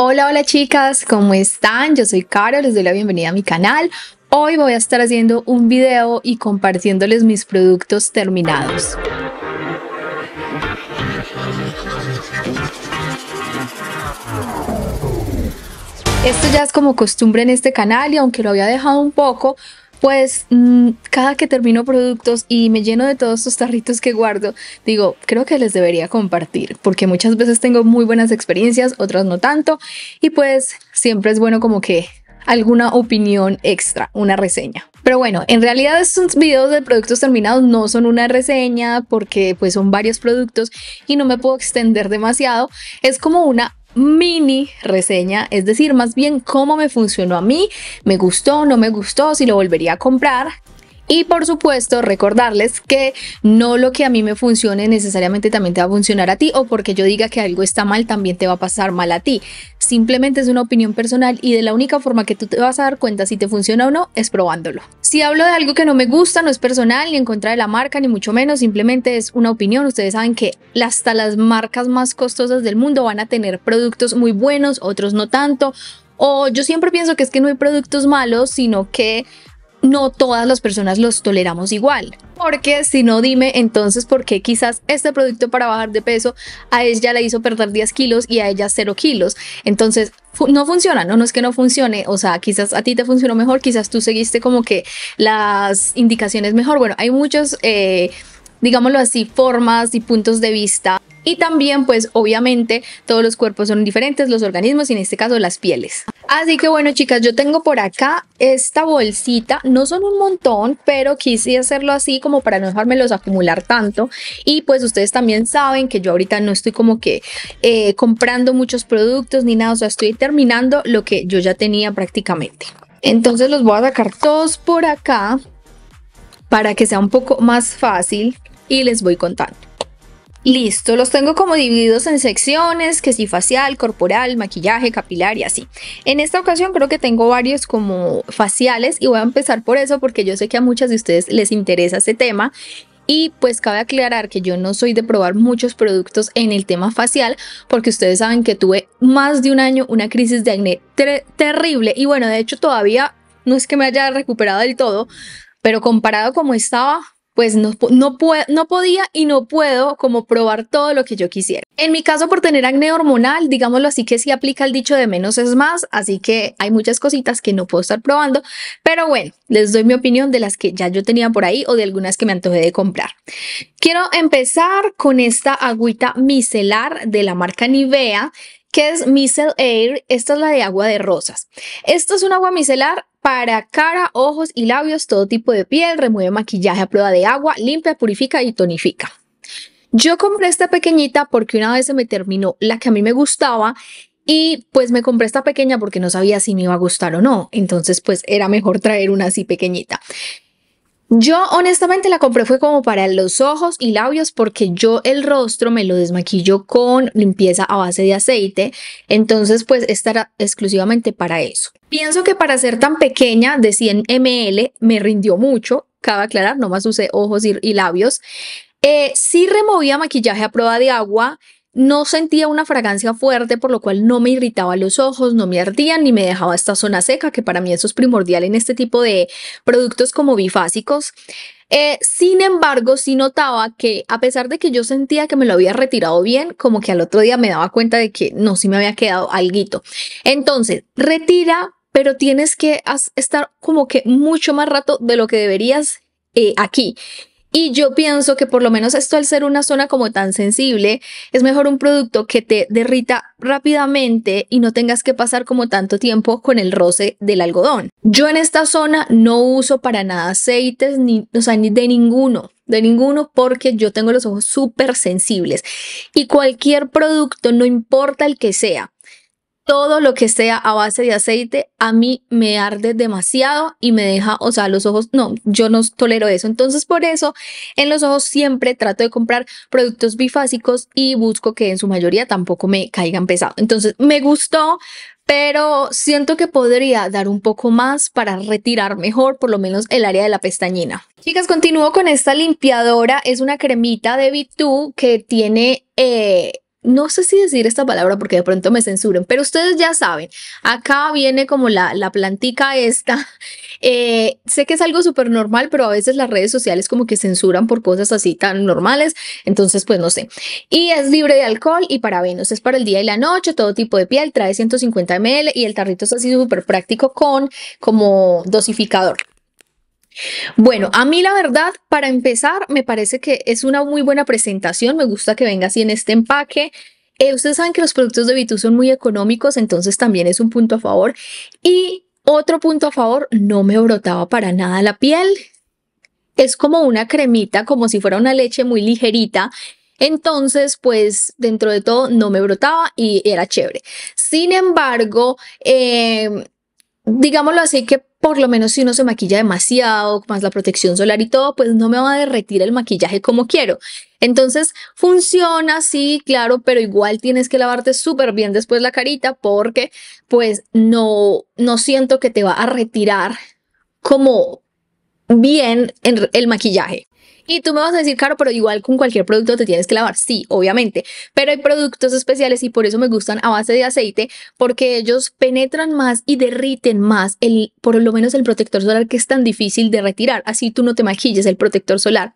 Hola, hola chicas, ¿cómo están? Yo soy Caro, les doy la bienvenida a mi canal. Hoy voy a estar haciendo un video y compartiéndoles mis productos terminados. Esto ya es como costumbre en este canal y aunque lo había dejado un poco, pues mm, cada que termino productos y me lleno de todos estos tarritos que guardo, digo, creo que les debería compartir, porque muchas veces tengo muy buenas experiencias, otras no tanto, y pues siempre es bueno como que alguna opinión extra, una reseña. Pero bueno, en realidad estos videos de productos terminados no son una reseña porque pues son varios productos y no me puedo extender demasiado. Es como una mini reseña, es decir, más bien cómo me funcionó a mí, me gustó, no me gustó, si lo volvería a comprar y por supuesto, recordarles que no lo que a mí me funcione necesariamente también te va a funcionar a ti o porque yo diga que algo está mal también te va a pasar mal a ti. Simplemente es una opinión personal y de la única forma que tú te vas a dar cuenta si te funciona o no es probándolo. Si hablo de algo que no me gusta, no es personal ni en contra de la marca ni mucho menos, simplemente es una opinión. Ustedes saben que hasta las marcas más costosas del mundo van a tener productos muy buenos, otros no tanto. O yo siempre pienso que es que no hay productos malos, sino que no todas las personas los toleramos igual. Porque si no, dime entonces por qué quizás este producto para bajar de peso a ella le hizo perder 10 kilos y a ella 0 kilos. Entonces, no funciona, no, no es que no funcione. O sea, quizás a ti te funcionó mejor, quizás tú seguiste como que las indicaciones mejor. Bueno, hay muchos... Eh, digámoslo así, formas y puntos de vista y también, pues obviamente, todos los cuerpos son diferentes, los organismos y en este caso las pieles. Así que bueno, chicas, yo tengo por acá esta bolsita. No son un montón, pero quise hacerlo así como para no dejármelos acumular tanto. Y pues ustedes también saben que yo ahorita no estoy como que eh, comprando muchos productos ni nada. O sea, estoy terminando lo que yo ya tenía prácticamente. Entonces los voy a sacar todos por acá para que sea un poco más fácil y les voy contando. Listo, los tengo como divididos en secciones, que si facial, corporal, maquillaje, capilar y así. En esta ocasión creo que tengo varios como faciales y voy a empezar por eso porque yo sé que a muchas de ustedes les interesa este tema y pues cabe aclarar que yo no soy de probar muchos productos en el tema facial, porque ustedes saben que tuve más de un año una crisis de acné terrible. Y bueno, de hecho todavía no es que me haya recuperado del todo, pero comparado como estaba, pues no, no, podía y no puedo como probar todo lo que yo quisiera. En mi caso, por tener acné hormonal, digámoslo así que sí aplica el dicho de menos es más, así que hay muchas cositas que no puedo estar probando, pero bueno, les doy mi opinión de las que ya yo tenía por ahí o de algunas que me antojé de comprar. Quiero empezar con esta agüita micelar de la marca Nivea que es Micel Air, esta es la de agua de rosas. Esto es un agua micelar para cara, ojos y labios, todo tipo de piel, remueve maquillaje a prueba de agua, limpia, purifica y tonifica. Yo compré esta pequeñita porque una vez se me terminó la que a mí me gustaba y pues me compré esta pequeña porque no sabía si me iba a gustar o no. Entonces pues era mejor traer una así pequeñita. Yo honestamente la compré fue como para los ojos y labios porque yo el rostro me lo desmaquillo con limpieza a base de aceite, entonces pues estará exclusivamente para eso. Pienso que para ser tan pequeña de 100 ml me rindió mucho, cabe aclarar, nomás usé ojos y, labios. Eh, sí removía maquillaje a prueba de agua, no sentía una fragancia fuerte, por lo cual no me irritaba los ojos, no me ardían ni me dejaba esta zona seca, que para mí eso es primordial en este tipo de productos como bifásicos. Eh, sin embargo, sí notaba que a pesar de que yo sentía que me lo había retirado bien, como que al otro día me daba cuenta de que no, sí me había quedado alguito. Entonces, retira, pero tienes que estar como que mucho más rato de lo que deberías eh, aquí. Y yo pienso que por lo menos esto al ser una zona como tan sensible, es mejor un producto que te derrita rápidamente y no tengas que pasar como tanto tiempo con el roce del algodón. Yo en esta zona no uso para nada aceites, ni, o sea, ni de ninguno, de ninguno porque yo tengo los ojos súper sensibles y cualquier producto, no importa el que sea, todo lo que sea a base de aceite a mí me arde demasiado y me deja, o sea, los ojos, no, yo no tolero eso. Entonces, por eso en los ojos siempre trato de comprar productos bifásicos y busco que en su mayoría tampoco me caigan pesado. Entonces, me gustó, pero siento que podría dar un poco más para retirar mejor por lo menos el área de la pestañina. Chicas, continúo con esta limpiadora. Es una cremita de Bitu que tiene... Eh, no sé si decir esta palabra porque de pronto me censuren, pero ustedes ya saben, acá viene como la, la plantica esta. Eh, sé que es algo súper normal, pero a veces las redes sociales como que censuran por cosas así tan normales, entonces pues no sé. Y es libre de alcohol y para venos, es para el día y la noche, todo tipo de piel, trae 150 ml y el tarrito es así súper práctico con como dosificador. Bueno, a mí la verdad, para empezar, me parece que es una muy buena presentación, me gusta que venga así en este empaque. Eh, ustedes saben que los productos de Bitu son muy económicos, entonces también es un punto a favor. Y otro punto a favor, no me brotaba para nada la piel. Es como una cremita, como si fuera una leche muy ligerita. Entonces, pues dentro de todo no me brotaba y era chévere. Sin embargo, eh, digámoslo así que por lo menos si uno se maquilla demasiado, más la protección solar y todo, pues no me va a derretir el maquillaje como quiero. Entonces funciona, sí, claro, pero igual tienes que lavarte súper bien después la carita porque pues no, no siento que te va a retirar como bien el maquillaje. Y tú me vas a decir, claro, pero igual con cualquier producto te tienes que lavar. Sí, obviamente. Pero hay productos especiales y por eso me gustan a base de aceite, porque ellos penetran más y derriten más el, por lo menos el protector solar que es tan difícil de retirar. Así tú no te maquilles el protector solar.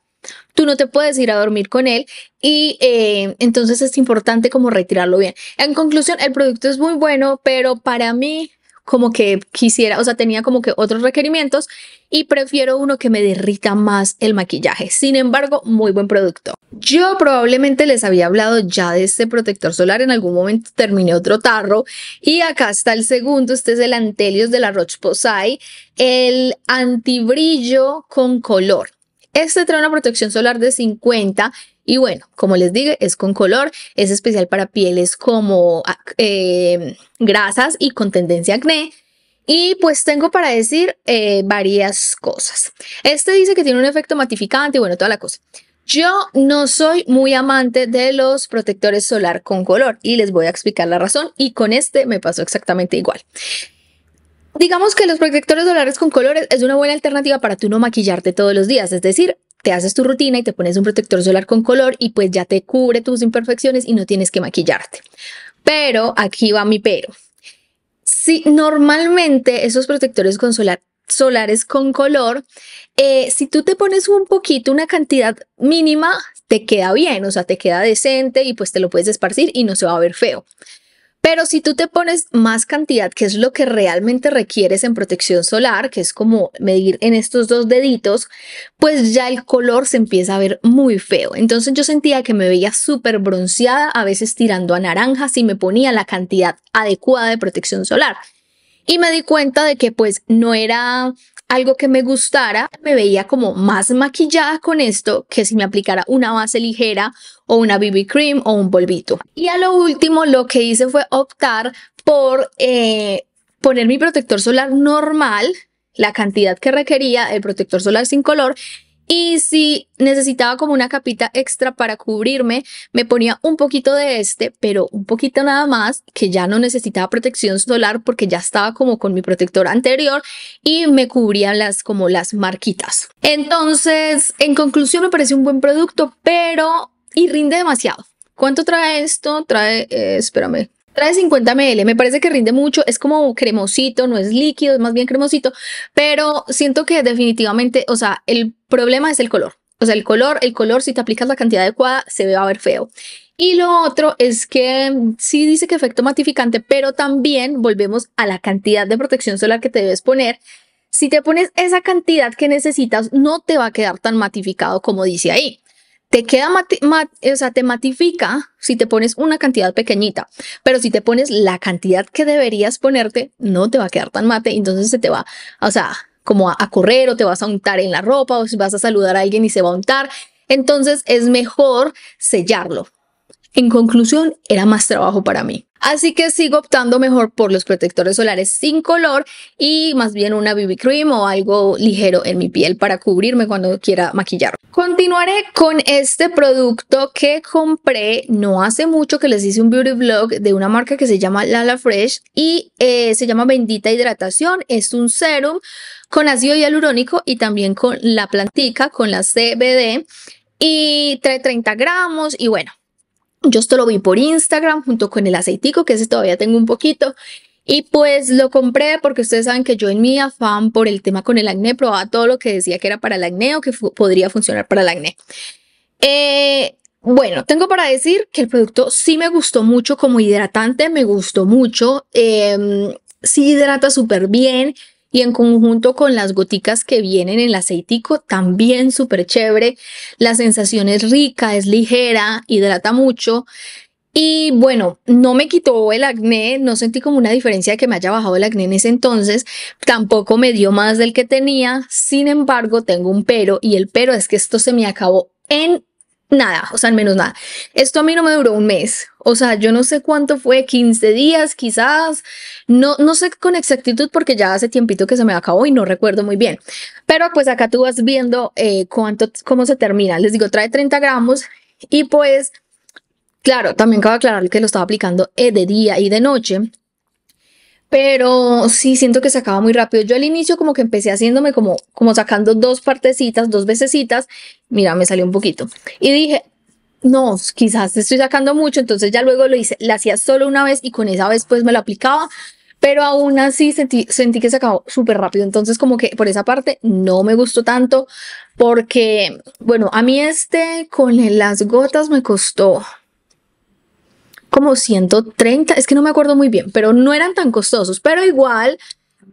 Tú no te puedes ir a dormir con él y eh, entonces es importante como retirarlo bien. En conclusión, el producto es muy bueno, pero para mí como que quisiera, o sea, tenía como que otros requerimientos y prefiero uno que me derrita más el maquillaje. Sin embargo, muy buen producto. Yo probablemente les había hablado ya de este protector solar, en algún momento terminé otro tarro y acá está el segundo, este es el Antelios de la Roche-Posay, el antibrillo con color. Este trae una protección solar de 50 y bueno, como les dije, es con color, es especial para pieles como ah, em, grasas y con tendencia a acné. Y pues tengo para decir eh, varias cosas. Este dice que tiene un efecto matificante y bueno, toda la cosa. Yo no soy muy amante de los protectores solar con color y les voy a explicar la razón y con este me pasó exactamente igual. Digamos que los protectores solares con colores es una buena alternativa para tú no maquillarte todos los días, es decir, te haces tu rutina y te pones un protector solar con color y pues ya te cubre tus imperfecciones y no tienes que maquillarte. Pero aquí va mi pero. Si normalmente esos protectores con solar, solares con color, eh, si tú te pones un poquito, una cantidad mínima, te queda bien, o sea, te queda decente y pues te lo puedes esparcir y no se va a ver feo. Pero si tú te pones más cantidad, que es lo que realmente requieres en protección solar, que es como medir en estos dos deditos, pues ya el color se empieza a ver muy feo. Entonces yo sentía que me veía súper bronceada, a veces tirando a naranja si me ponía la cantidad adecuada de protección solar. Y me di cuenta de que pues no era algo que me gustara, me veía como más maquillada con esto que si me aplicara una base ligera o una BB cream o un polvito. Y a lo último lo que hice fue optar por eh, poner mi protector solar normal, la cantidad que requería, el protector solar sin color y si necesitaba como una capita extra para cubrirme, me ponía un poquito de este, pero un poquito nada más, que ya no necesitaba protección solar porque ya estaba como con mi protector anterior y me cubrían las como las marquitas. Entonces, en conclusión me parece un buen producto, pero y rinde demasiado. ¿Cuánto trae esto? Trae, eh, espérame, Trae 50 ml, me parece que rinde mucho, es como cremosito, no es líquido, es más bien cremosito, pero siento que definitivamente, o sea, el problema es el color. O sea, el color, el color, si te aplicas la cantidad adecuada, se va a ver feo. Y lo otro es que mm, sí dice que efecto matificante, pero también volvemos a la cantidad de protección solar que te debes poner. Si te pones esa cantidad que necesitas, no te va a quedar tan matificado como dice ahí te queda, o sea, te matifica si te pones una cantidad pequeñita, pero si te pones la cantidad que deberías ponerte, no te va a quedar tan mate, entonces se te va, o sea, como a, a correr o te vas a untar en la ropa o si vas a saludar a alguien y se va a untar, entonces es mejor sellarlo, en conclusión, era más trabajo para mí. Así que sigo optando mejor por los protectores solares sin color y más bien una BB cream o algo ligero en mi piel para cubrirme cuando quiera maquillar. Continuaré con este producto que compré no hace mucho que les hice un beauty vlog de una marca que se llama Lala Fresh y eh, se llama Bendita Hidratación. Es un serum con ácido hialurónico y también con la plantica, con la CBD y trae 30 gramos y bueno yo esto lo vi por Instagram junto con el aceitico, que ese todavía tengo un poquito. Y pues lo compré porque ustedes saben que yo en mi afán por el tema con el acné probaba todo lo que decía que era para el acné o que podría funcionar para el acné. Eh, bueno, tengo para decir que el producto sí me gustó mucho como hidratante, me gustó mucho. Em, sí hidrata súper bien, y en conjunto con las goticas que vienen en el aceitico, también súper chévere. La sensación es rica, es ligera, hidrata mucho. Y bueno, no me quitó el acné, no sentí como una diferencia de que me haya bajado el acné en ese entonces, tampoco me dio más del que tenía, sin embargo tengo un pero y el pero es que esto se me acabó en nada, o sea, en menos nada. Esto a mí no me duró un mes, o sea, yo no sé cuánto fue, 15 días quizás, no, no sé con exactitud porque ya hace tiempito que se me acabó y no recuerdo muy bien. Pero pues acá tú vas viendo eh, cuánto, cómo se termina. Les digo, trae 30 gramos y pues, claro, también cabe aclarar que lo estaba aplicando eh, de día y de noche. Pero sí, siento que se acaba muy rápido. Yo al inicio como que empecé haciéndome como, como sacando dos partecitas, dos vecesitas. Mira, me salió un poquito. Y dije, no, quizás estoy sacando mucho, entonces ya luego lo hice, la hacía solo una vez y con esa vez pues me lo aplicaba, pero aún así sentí, sentí que se acabó súper rápido, entonces como que por esa parte no me gustó tanto porque, bueno, a mí este con las gotas me costó como 130, es que no me acuerdo muy bien, pero no eran tan costosos, pero igual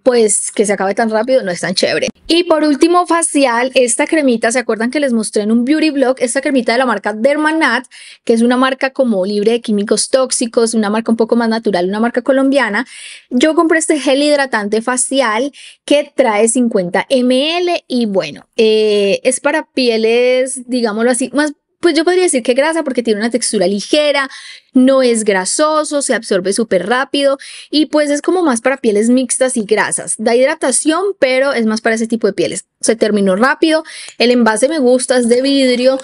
pues que se acabe tan rápido no es tan chévere. Y por último, facial, esta cremita, ¿se acuerdan que les mostré en un beauty blog? Esta cremita de la marca Dermanat, que es una marca como libre de químicos tóxicos, una marca un poco más natural, una marca colombiana. Yo compré este gel hidratante facial que trae 50 ml y bueno, eh, es para pieles, digámoslo así, más pues yo podría decir que grasa porque tiene una textura ligera, no es grasoso, se absorbe súper rápido y pues es como más para pieles mixtas y grasas. Da hidratación, pero es más para ese tipo de pieles. Se terminó rápido, el envase me gusta, es de vidrio.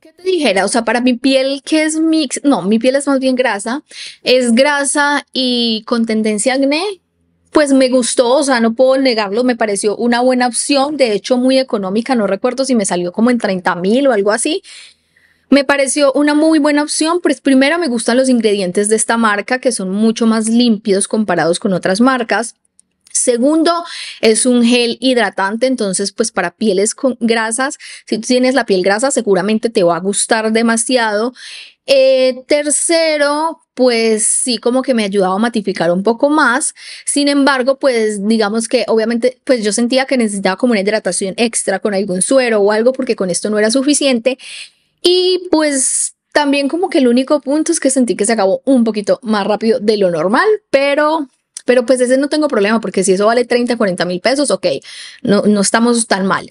¿Qué te dijera? O sea, para mi piel que es mix, no, mi piel es más bien grasa, es grasa y con tendencia a acné, pues me gustó, o sea, no puedo negarlo, me pareció una buena opción, de hecho muy económica, no recuerdo si me salió como en 30 mil o algo así, me pareció una muy buena opción, pues primero me gustan los ingredientes de esta marca que son mucho más limpios comparados con otras marcas. Segundo, es un gel hidratante, entonces pues para pieles con grasas, si tienes la piel grasa seguramente te va a gustar demasiado. Eh, tercero, pues sí, como que me ayudaba a matificar un poco más. Sin embargo, pues digamos que obviamente, pues yo sentía que necesitaba como una hidratación extra con algún suero o algo porque con esto no era suficiente. Y pues también como que el único punto es que sentí que se acabó un poquito más rápido de lo normal, pero... Pero pues ese no tengo problema porque si eso vale 30, 40 mil pesos, ok, no, no estamos tan mal.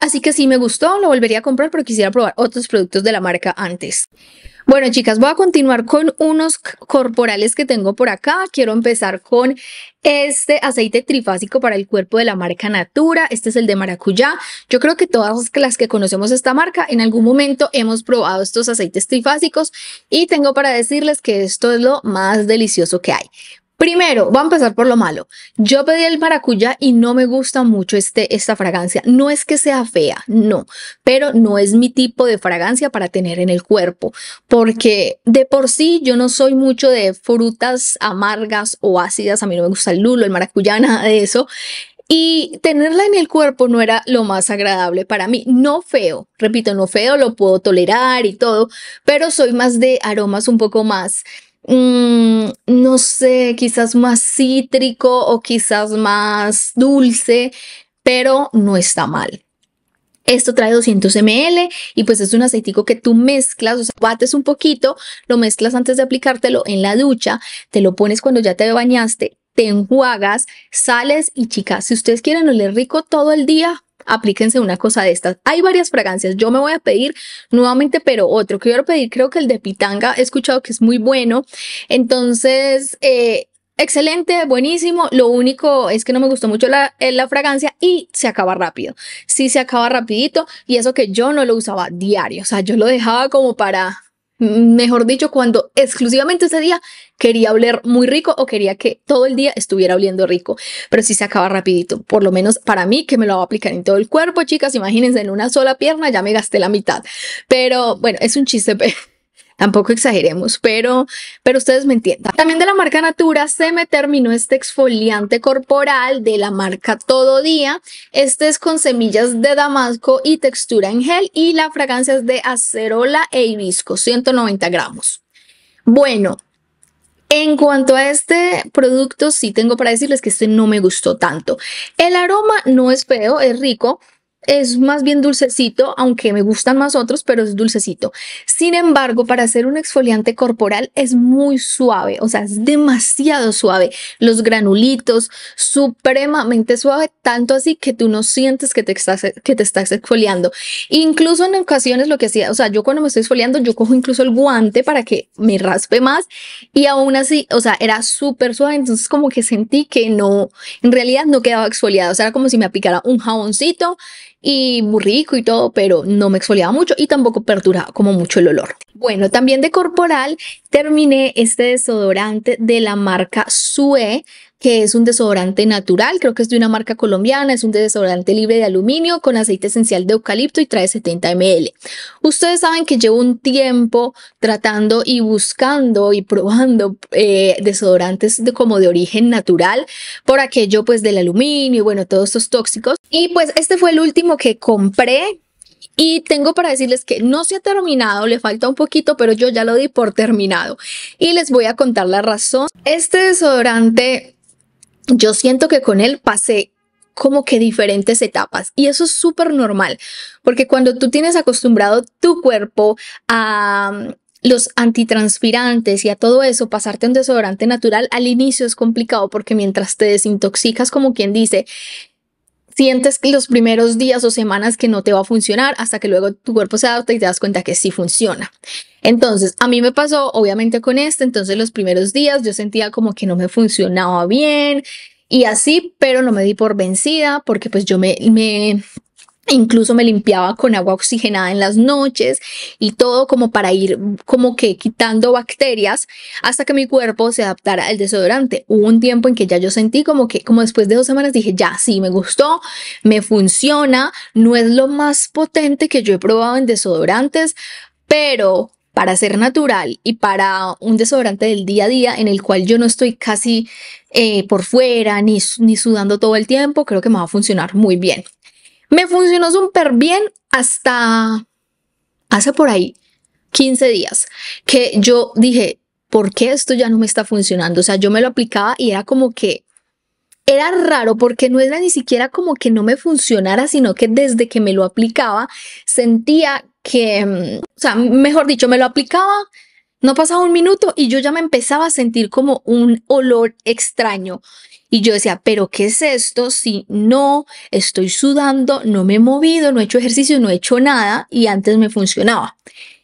Así que si me gustó, lo volvería a comprar, pero quisiera probar otros productos de la marca antes. Bueno, chicas, voy a continuar con unos corporales que tengo por acá. Quiero empezar con este aceite trifásico para el cuerpo de la marca Natura. Este es el de maracuyá. Yo creo que todas las que conocemos esta marca en algún momento hemos probado estos aceites trifásicos y tengo para decirles que esto es lo más delicioso que hay. Primero, voy a empezar por lo malo. Yo pedí el maracuyá y no me gusta mucho este, esta fragancia. No es que sea fea, no, pero no es mi tipo de fragancia para tener en el cuerpo, porque de por sí yo no soy mucho de frutas amargas o ácidas. A mí no me gusta el lulo, el maracuyá, nada de eso. Y tenerla en el cuerpo no era lo más agradable para mí. No feo, repito, no feo, lo puedo tolerar y todo, pero soy más de aromas un poco más Mm, no sé, quizás más cítrico o quizás más dulce, pero no está mal. Esto trae 200 ml y pues es un aceitico que tú mezclas, o sea, bates un poquito, lo mezclas antes de aplicártelo en la ducha, te lo pones cuando ya te bañaste, te enjuagas, sales y chicas, si ustedes quieren oler rico todo el día, aplíquense una cosa de estas. Hay varias fragancias. Yo me voy a pedir nuevamente, pero otro que quiero pedir, creo que el de Pitanga, he escuchado que es muy bueno. Entonces, eh, excelente, buenísimo. Lo único es que no me gustó mucho la, eh, la, fragancia y se acaba rápido. Sí, se acaba rapidito y eso que yo no lo usaba diario. O sea, yo lo dejaba como para mejor dicho, cuando exclusivamente ese día quería oler muy rico o quería que todo el día estuviera oliendo rico, pero si se acaba rapidito, por lo menos para mí que me lo va a aplicar en todo el cuerpo, chicas, imagínense en una sola pierna ya me gasté la mitad, pero bueno, es un chiste tampoco exageremos, pero, pero ustedes me entiendan. También de la marca Natura se me terminó este exfoliante corporal de la marca Todo Día. Este es con semillas de damasco y textura en gel y la fragancia es de acerola e hibisco, 190 gramos. Bueno, en cuanto a este producto, sí tengo para decirles que este no me gustó tanto. El aroma no es feo, es rico, es más bien dulcecito, aunque me gustan más otros, pero es dulcecito. Sin embargo, para hacer un exfoliante corporal es muy suave, o sea, es demasiado suave. Los granulitos, supremamente suave, tanto así que tú no sientes que te estás, que te estás exfoliando. Incluso en ocasiones lo que hacía, o sea, yo cuando me estoy exfoliando, yo cojo incluso el guante para que me raspe más y aún así, o sea, era súper suave, entonces como que sentí que no, en realidad no quedaba exfoliado, o sea, era como si me aplicara un jaboncito y muy rico y todo, pero no me exfoliaba mucho y tampoco perduraba como mucho el olor. Bueno, también de corporal terminé este desodorante de la marca Sue que es un desodorante natural, creo que es de una marca colombiana, es un desodorante libre de aluminio con aceite esencial de eucalipto y trae 70 ml. Ustedes saben que llevo un tiempo tratando y buscando y probando eh, desodorantes como de origen natural por aquello pues del aluminio y bueno, todos estos tóxicos. Y pues este fue el último que compré, y tengo para decirles que no se ha terminado, le falta un poquito, pero yo ya lo di por terminado. Y les voy a contar la razón. Este desodorante yo siento que con él pasé como que diferentes etapas y eso es súper normal porque cuando tú tienes acostumbrado tu cuerpo a mm, los antitranspirantes y a todo eso, pasarte un desodorante natural al inicio es complicado porque mientras te desintoxicas, como quien dice, sientes que los primeros días o semanas que no te va a funcionar hasta que luego tu cuerpo se adapta y te das cuenta que sí funciona. Entonces, a mí me pasó obviamente con esto, entonces los primeros días yo sentía como que no me funcionaba bien y así, pero no me di por vencida porque pues yo me, me Incluso me limpiaba con agua oxigenada en las noches y todo como para ir como que quitando bacterias hasta que mi cuerpo se adaptara al desodorante. Hubo un tiempo en que ya yo sentí como que como después de dos semanas dije, ya, sí, me gustó, me funciona, no es lo más potente que yo he probado en desodorantes, pero para ser natural y para un desodorante del día a día en el cual yo no estoy casi eh, por fuera ni, ni sudando todo el tiempo, creo que me va a funcionar muy bien. Me funcionó súper bien hasta hace por ahí 15 días que yo dije, ¿por qué esto ya no me está funcionando? O sea, yo me lo aplicaba y era como que era raro porque no era ni siquiera como que no me funcionara, sino que desde que me lo aplicaba sentía que, mm, o sea, mejor dicho, me lo aplicaba, no pasaba un minuto y yo ya me empezaba a sentir como un olor extraño y yo decía, pero ¿qué es esto? Si no estoy sudando, no me he movido, no he hecho ejercicio, no he hecho nada y antes me funcionaba.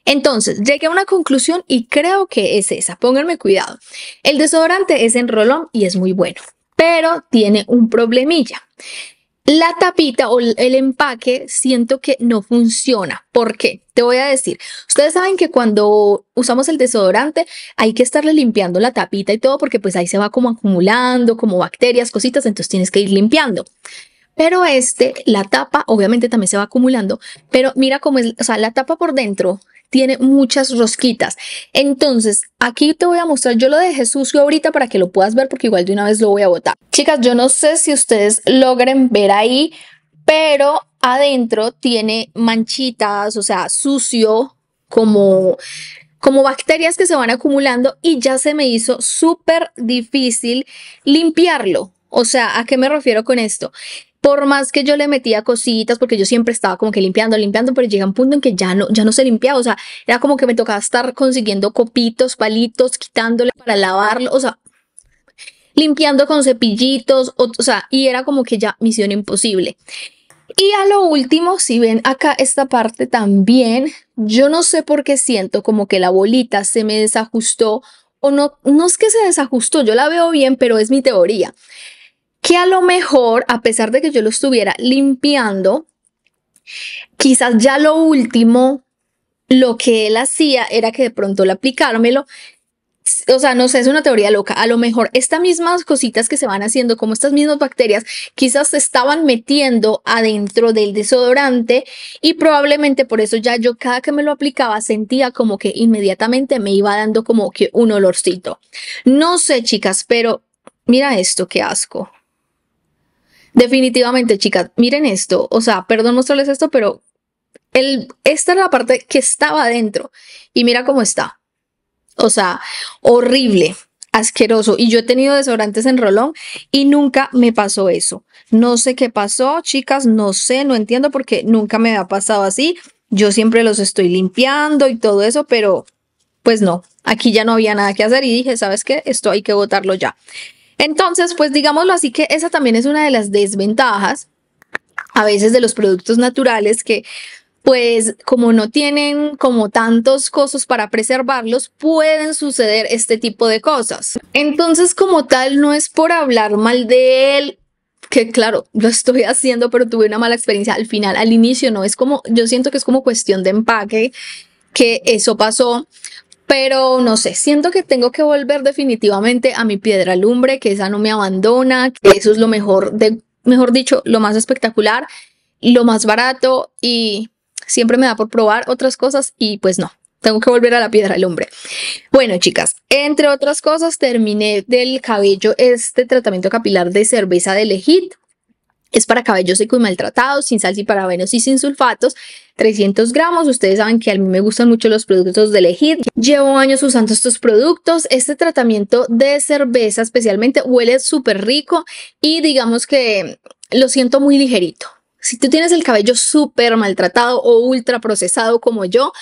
Entonces, llegué a una conclusión y creo que es esa. Pónganme cuidado. El desodorante es en rolón y es muy bueno, pero tiene un problemilla. La tapita o el empaque siento que no funciona. ¿Por qué? Te voy a decir, ustedes saben que cuando usamos el desodorante hay que estarle limpiando la tapita y todo porque pues ahí se va como acumulando, como bacterias, cositas, entonces tienes que ir limpiando. Pero este, la tapa obviamente también se va acumulando, pero mira cómo es, o sea, la tapa por dentro tiene muchas rosquitas. Entonces, aquí te voy a mostrar, yo lo dejé sucio ahorita para que lo puedas ver porque igual de una vez lo voy a botar. Chicas, yo no sé si ustedes logren ver ahí, pero adentro tiene manchitas, o sea, sucio, como como bacterias que se van acumulando y ya se me hizo súper difícil limpiarlo. O sea, ¿a qué me refiero con esto? por más que yo le metía cositas, porque yo siempre estaba como que limpiando, limpiando, pero llega un punto en que ya no, ya no se limpiaba, o sea, era como que me tocaba estar consiguiendo copitos, palitos, quitándole para lavarlo, o sea, limpiando con cepillitos, o, o sea, y era como que ya misión imposible. Y a lo último, si ven acá esta parte también, yo no sé por qué siento como que la bolita se me desajustó o no, no es que se desajustó, yo la veo bien, pero es mi teoría que a lo mejor, a pesar de que yo lo estuviera limpiando, quizás ya lo último, lo que él hacía era que de pronto le aplicármelo. O sea, no sé, es una teoría loca. A lo mejor estas mismas cositas que se van haciendo, como estas mismas bacterias, quizás se estaban metiendo adentro del desodorante y probablemente por eso ya yo cada que me lo aplicaba sentía como que inmediatamente me iba dando como que un olorcito. No sé, chicas, pero mira esto, qué asco. Definitivamente, chicas, miren esto, o sea, perdón mostrarles esto, pero el, esta era la parte que estaba adentro y mira cómo está. O sea, horrible, asqueroso. Y yo he tenido desodorantes en rolón y nunca me pasó eso. No sé qué pasó, chicas, no sé, no entiendo porque nunca me ha pasado así. Yo siempre los estoy limpiando y todo eso, pero pues no, aquí ya no había nada que hacer y dije, ¿sabes qué? Esto hay que botarlo ya. Entonces, pues digámoslo así que esa también es una de las desventajas a veces de los productos naturales que pues como no tienen como tantos cosas para preservarlos, pueden suceder este tipo de cosas. Entonces, como tal, no es por hablar mal de él, que claro, lo estoy haciendo, pero tuve una mala experiencia al final, al inicio, no, es como, yo siento que es como cuestión de empaque, que eso pasó, pero no sé, siento que tengo que volver definitivamente a mi piedra lumbre, que esa no me abandona, que eso es lo mejor, de, mejor dicho, lo más espectacular, lo más barato y siempre me da por probar otras cosas y pues no, tengo que volver a la piedra lumbre. Bueno, chicas, entre otras cosas, terminé del cabello este tratamiento capilar de cerveza de Legit. Es para cabello seco y maltratado, sin sal y parabenos y sin sulfatos. 300 gramos. Ustedes saben que a mí me gustan mucho los productos de Legit. Llevo años usando estos productos. Este tratamiento de cerveza especialmente huele súper rico y digamos que lo siento muy ligerito. Si tú tienes el cabello súper maltratado o ultra procesado como yo,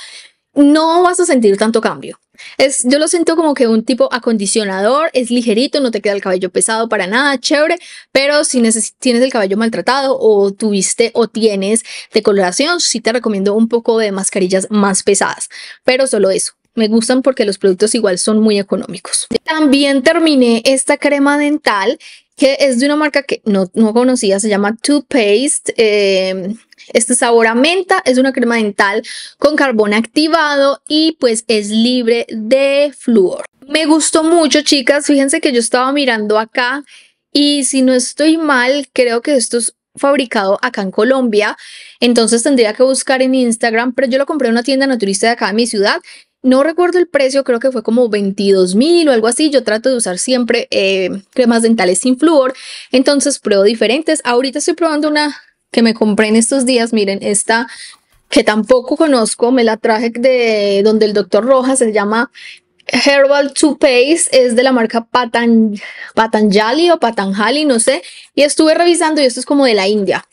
no vas a sentir tanto cambio. Es, yo lo siento como que un tipo acondicionador, es ligerito, no te queda el cabello pesado para nada, chévere, pero si tienes el cabello maltratado o tuviste o tienes decoloración, sí te recomiendo un poco de mascarillas más pesadas, pero solo eso. Me gustan porque los productos igual son muy económicos. También terminé esta crema dental que es de una marca que no, conocía, se llama Toothpaste. Eh, este sabor a menta es una crema dental con carbón activado y pues es libre de flúor. Me gustó mucho, chicas. Fíjense que yo estaba mirando acá y si no estoy mal, creo que esto es fabricado acá en Colombia. Entonces tendría que buscar en Instagram, pero yo lo compré en una tienda naturista de acá de mi ciudad no recuerdo el precio, creo que fue como 22 mil o algo así. Yo trato de usar siempre eh, cremas dentales sin flúor, entonces pruebo diferentes. Ahorita estoy probando una que me compré en estos días. Miren, esta que tampoco conozco, me la traje de donde el doctor Rojas, se llama Herbal Toothpaste es de la marca Patan, Patanjali o Patanjali, no sé. Y estuve revisando y esto es como de la India.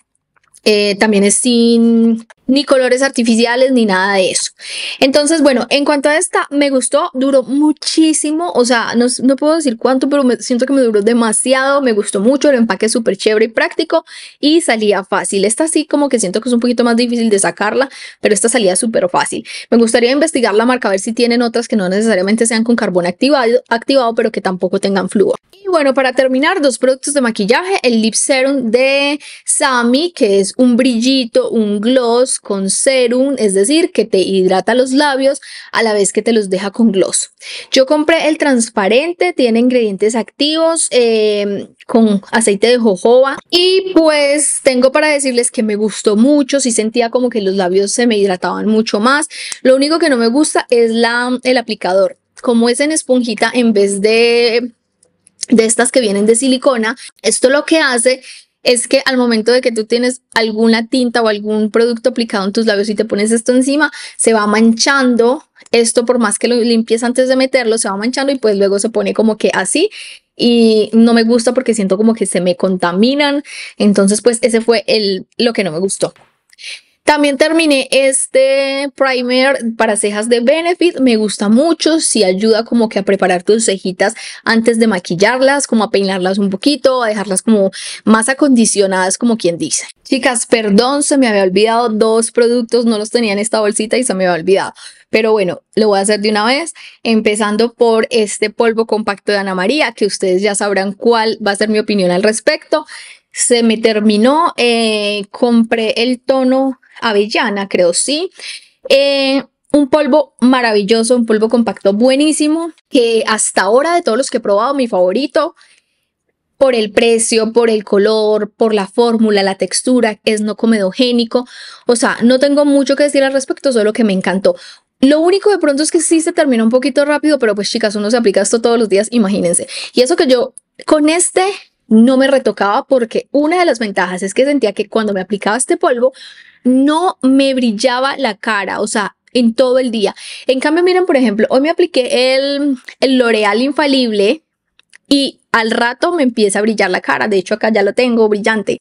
Eh, también es sin ni colores artificiales ni nada de eso. Entonces, bueno, en cuanto a esta, me gustó, duró muchísimo, o sea, no, puedo decir cuánto, pero siento que me duró demasiado, me gustó mucho, el empaque es súper chévere y práctico y salía fácil. Esta sí como que siento que es un poquito más difícil de sacarla, pero esta salía súper fácil. Me gustaría investigar la marca, a ver si tienen otras que no necesariamente sean con carbón activado, activado pero que tampoco tengan flúor. Y bueno, para terminar, dos productos de maquillaje, el Lip Serum de Sami, que es un brillito, un gloss con serum, es decir, que te hidrata los labios a la vez que te los deja con gloss. Yo compré el transparente, tiene ingredientes activos em, con aceite de jojoba y pues tengo para decirles que me gustó mucho, sí sentía como que los labios se me hidrataban mucho más. Lo único que no me gusta es la, el aplicador. Como es en esponjita, en vez de de estas que vienen de silicona, esto lo que hace es que al momento de que tú tienes alguna tinta o algún producto aplicado en tus labios y te pones esto encima, se va manchando. Esto por más que lo limpies antes de meterlo, se va manchando y pues luego se pone como que así y no me gusta porque siento como que se me contaminan. Entonces, pues ese fue el, lo que no me gustó. También terminé este primer para cejas de Benefit. Me gusta mucho. Si ayuda como que a preparar tus cejitas antes de maquillarlas, como a peinarlas un poquito, a dejarlas como más acondicionadas, como quien dice. Chicas, perdón, se me había olvidado dos productos. No los tenía en esta bolsita y se me había olvidado. Pero bueno, lo voy a hacer de una vez, empezando por este polvo compacto de Ana María, que ustedes ya sabrán cuál va a ser mi opinión al respecto. Se me terminó, eh, compré el tono avellana, creo sí. Eh, un polvo maravilloso, un polvo compacto buenísimo, que hasta ahora de todos los que he probado, mi favorito, por el precio, por el color, por la fórmula, la textura, es no comedogénico. O sea, no tengo mucho que decir al respecto, solo que me encantó. Lo único de pronto es que sí se terminó un poquito rápido, pero pues chicas, uno se aplica esto todos los días, imagínense. Y eso que yo con este no me retocaba porque una de las ventajas es que sentía que cuando me aplicaba este polvo no me brillaba la cara, o sea, en todo el día. En cambio, miren, por ejemplo, hoy me apliqué el, el L'Oreal Infalible y al rato me empieza a brillar la cara. De hecho, acá ya lo tengo brillante.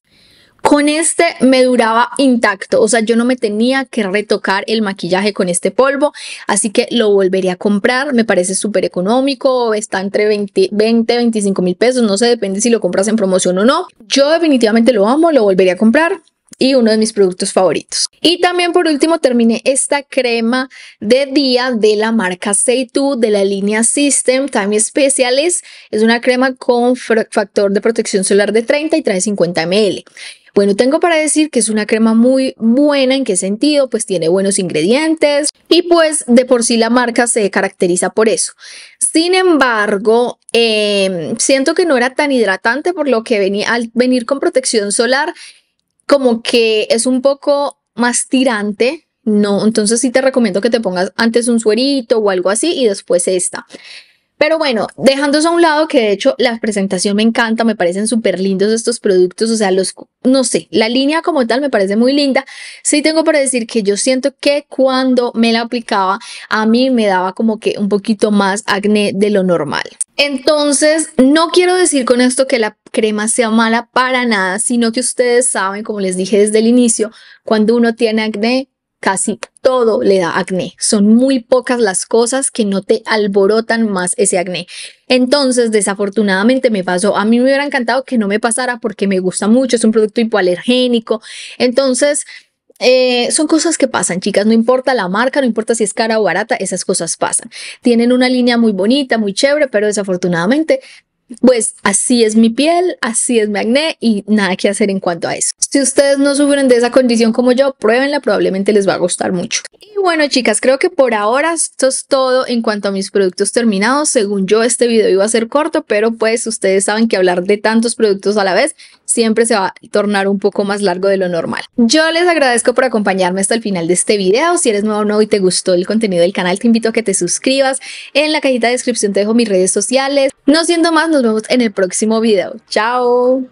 Con este me duraba intacto, o sea, yo no me tenía que retocar el maquillaje con este polvo, así que lo volvería a comprar, me parece súper económico, está entre 20, 20 25 mil pesos, no sé, depende si lo compras en promoción o no. Yo definitivamente lo amo, lo volvería a comprar, y uno de mis productos favoritos. Y también por último terminé esta crema de día de la marca Seitu de la línea System Time Specialist. Es una crema con factor de protección solar de 30 y trae 50 ml. Bueno, tengo para decir que es una crema muy buena, ¿en qué sentido? Pues tiene buenos ingredientes y pues de por sí la marca se caracteriza por eso. Sin embargo, em, siento que no era tan hidratante por lo que venía, al venir con protección solar, como que es un poco más tirante, no, entonces sí te recomiendo que te pongas antes un suerito o algo así y después esta. Pero bueno, dejando eso a un lado, que de hecho la presentación me encanta, me parecen súper lindos estos productos, o sea, los, no sé, la línea como tal me parece muy linda. Sí tengo para decir que yo siento que cuando me la aplicaba, a mí me daba como que un poquito más acné de lo normal. Entonces, no quiero decir con esto que la crema sea mala para nada, sino que ustedes saben, como les dije desde el inicio, cuando uno tiene acné, casi todo le da acné. Son muy pocas las cosas que no te alborotan más ese acné. Entonces, desafortunadamente me pasó. A mí me hubiera encantado que no me pasara porque me gusta mucho, es un producto hipoalergénico. Entonces, eh, son cosas que pasan, chicas. No importa la marca, no importa si es cara o barata, esas cosas pasan. Tienen una línea muy bonita, muy chévere, pero desafortunadamente pues así es mi piel, así es mi acné y nada que hacer en cuanto a eso. Si ustedes no sufren de esa condición como yo, pruébenla, probablemente les va a gustar mucho. Y bueno chicas, creo que por ahora esto es todo en cuanto a mis productos terminados. Según yo este video iba a ser corto, pero pues ustedes saben que hablar de tantos productos a la vez siempre se va a tornar un poco más largo de lo normal. Yo les agradezco por acompañarme hasta el final de este video. Si eres nuevo o nuevo y te gustó el contenido del canal, te invito a que te suscribas. En la cajita de descripción te dejo mis redes sociales. No siendo más, nos vemos en el próximo video. ¡Chao!